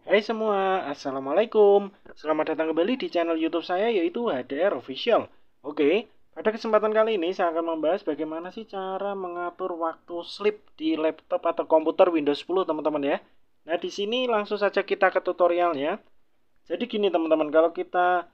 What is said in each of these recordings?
Hai semua, Assalamualaikum Selamat datang kembali di channel youtube saya yaitu HDR Official Oke, pada kesempatan kali ini saya akan membahas bagaimana sih cara mengatur waktu sleep di laptop atau komputer Windows 10 teman-teman ya Nah di sini langsung saja kita ke tutorialnya Jadi gini teman-teman, kalau kita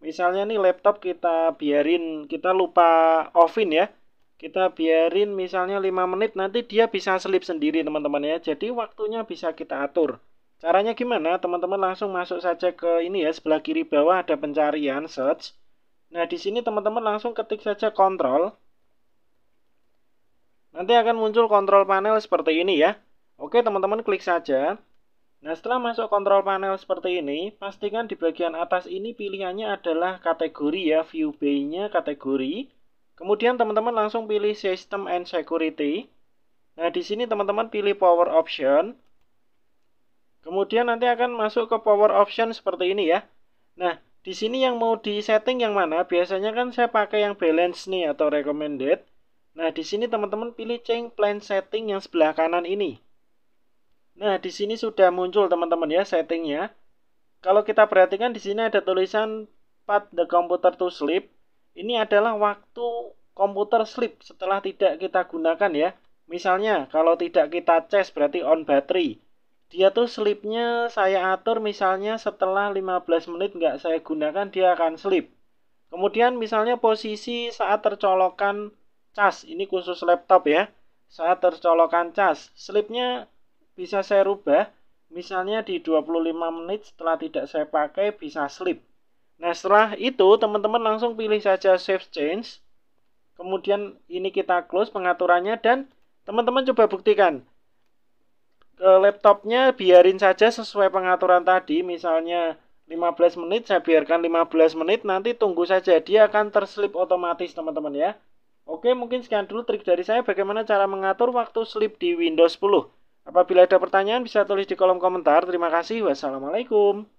misalnya nih laptop kita biarin, kita lupa offin ya kita biarin misalnya 5 menit nanti dia bisa sleep sendiri teman-teman ya jadi waktunya bisa kita atur Caranya gimana? Teman-teman langsung masuk saja ke ini ya, sebelah kiri bawah ada pencarian search. Nah, di sini teman-teman langsung ketik saja Control. Nanti akan muncul kontrol panel seperti ini ya. Oke, teman-teman klik saja. Nah, setelah masuk kontrol panel seperti ini, pastikan di bagian atas ini pilihannya adalah kategori ya, view bay-nya kategori. Kemudian teman-teman langsung pilih system and security. Nah, di sini teman-teman pilih power option. Kemudian nanti akan masuk ke power option seperti ini ya. Nah, di sini yang mau di setting yang mana? Biasanya kan saya pakai yang balance nih atau recommended. Nah, di sini teman-teman pilih change plan setting yang sebelah kanan ini. Nah, di sini sudah muncul teman-teman ya settingnya. Kalau kita perhatikan di sini ada tulisan Put the computer to sleep. Ini adalah waktu komputer sleep setelah tidak kita gunakan ya. Misalnya, kalau tidak kita charge berarti on battery dia tuh sleepnya saya atur misalnya setelah 15 menit nggak saya gunakan dia akan sleep kemudian misalnya posisi saat tercolokan cas ini khusus laptop ya saat tercolokan cas sleepnya bisa saya rubah misalnya di 25 menit setelah tidak saya pakai bisa sleep nah setelah itu teman-teman langsung pilih saja save change kemudian ini kita close pengaturannya dan teman-teman coba buktikan laptopnya biarin saja sesuai pengaturan tadi misalnya 15 menit saya biarkan 15 menit nanti tunggu saja dia akan terslip otomatis teman-teman ya oke mungkin sekian dulu trik dari saya bagaimana cara mengatur waktu sleep di Windows 10 apabila ada pertanyaan bisa tulis di kolom komentar terima kasih wassalamualaikum